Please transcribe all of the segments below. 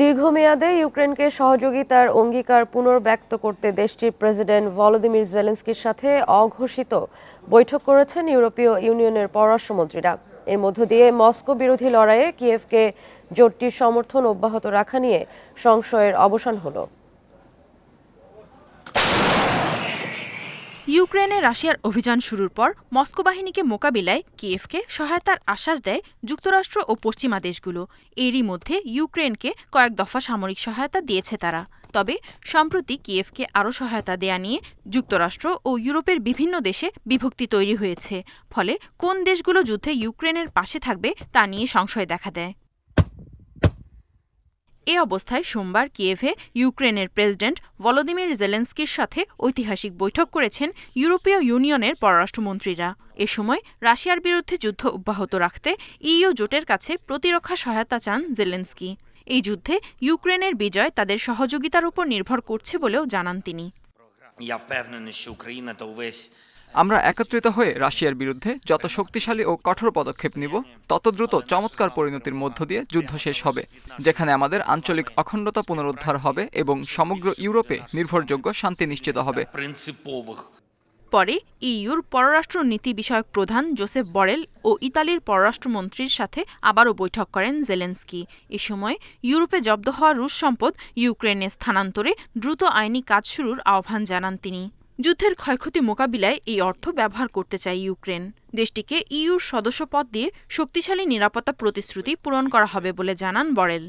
দীর্ঘমেয়াদে ইউক্রেনকে সহযোগিতার অঙ্গীকার পুনর্ব্যক্ত করতে দেশটির প্রেসিডেন্ট ভলোদিমির জেলেন্সকির সাথে অঘোষিত বৈঠক করেছেন ইউরোপীয় ইউনিয়নের পররাষ্ট্রমন্ত্রীরা এর মধ্য দিয়ে মস্কো বিরোধী লড়াইয়ে কিয়েভকে জোটটির সমর্থন অব্যাহত রাখা নিয়ে সংশয়ের অবসান হলো ইউক্রেনে রাশিয়ার অভিযান শুরুর পর মস্কো বাহিনীকে মোকাবিলায় কিয়েভকে সহায়তার আশ্বাস দেয় যুক্তরাষ্ট্র ও পশ্চিমা দেশগুলো এরই মধ্যে ইউক্রেনকে কয়েক দফা সামরিক সহায়তা দিয়েছে তারা তবে সম্প্রতি কিয়েভকে আরও সহায়তা দেয়া নিয়ে যুক্তরাষ্ট্র ও ইউরোপের বিভিন্ন দেশে বিভক্তি তৈরি হয়েছে ফলে কোন দেশগুলো যুদ্ধে ইউক্রেনের পাশে থাকবে তা নিয়ে সংশয় দেখা দেয় এ অবস্থায় সোমবার কিয়েভে ইউক্রেনের প্রেসিডেন্ট ভলোদিমির জেলেন্সকির সাথে ঐতিহাসিক বৈঠক করেছেন ইউরোপীয় ইউনিয়নের পররাষ্ট্রমন্ত্রীরা এ সময় রাশিয়ার বিরুদ্ধে যুদ্ধ অব্যাহত রাখতে ইইউ জোটের কাছে প্রতিরক্ষা সহায়তা চান জেলেন্সকি এই যুদ্ধে ইউক্রেনের বিজয় তাদের সহযোগিতার উপর নির্ভর করছে বলেও জানান তিনি আমরা একত্রিত হয়ে রাশিয়ার বিরুদ্ধে যত শক্তিশালী ও কঠোর পদক্ষেপ নিব তত দ্রুত চমৎকার পরিণতির মধ্য দিয়ে যুদ্ধ শেষ হবে যেখানে আমাদের আঞ্চলিক অখণ্ডতা পুনরুদ্ধার হবে এবং সমগ্র ইউরোপে নির্ভরযোগ্য শান্তি নিশ্চিত হবে পরে ইউর পররাষ্ট্র নীতি বিষয়ক প্রধান জোসেফ বরেল ও ইতালির পররাষ্ট্রমন্ত্রীর সাথে আবারও বৈঠক করেন জেলেন্সকি এ সময় ইউরোপে জব্দ হওয়া রুশ সম্পদ ইউক্রেনে স্থানান্তরে দ্রুত আইনি কাজ শুরুর আহ্বান জানান তিনি যুদ্ধের ক্ষয়ক্ষতি মোকাবিলায় এই অর্থ ব্যবহার করতে চায় ইউক্রেন দেশটিকে ইউর সদস্যপদ দিয়ে শক্তিশালী নিরাপত্তা প্রতিশ্রুতি পূরণ করা হবে বলে জানান বরেল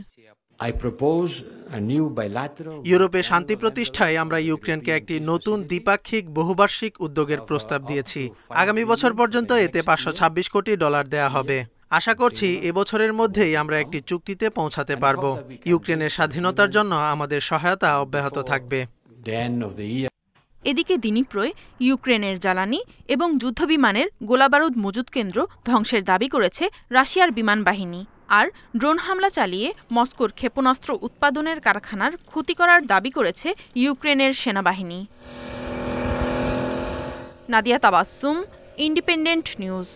ইউরোপে শান্তি প্রতিষ্ঠায় আমরা ইউক্রেনকে একটি নতুন দ্বিপাক্ষিক বহুবার্ষিক উদ্যোগের প্রস্তাব দিয়েছি আগামী বছর পর্যন্ত এতে পাঁচশো ছাব্বিশ কোটি ডলার দেয়া হবে আশা করছি এবছরের মধ্যেই আমরা একটি চুক্তিতে পৌঁছাতে পারব ইউক্রেনের স্বাধীনতার জন্য আমাদের সহায়তা অব্যাহত থাকবে এদিকে দিনীপ্রয় ইউক্রেনের জ্বালানি এবং যুদ্ধবিমানের গোলাবারুদ মজুত কেন্দ্র ধ্বংসের দাবি করেছে রাশিয়ার বিমান বাহিনী আর ড্রোন হামলা চালিয়ে মস্কোর ক্ষেপণাস্ত্র উৎপাদনের কারখানার ক্ষতি করার দাবি করেছে ইউক্রেনের সেনাবাহিনী নাদিয়া তাবাসুম ইন্ডিপেন্ডেন্ট নিউজ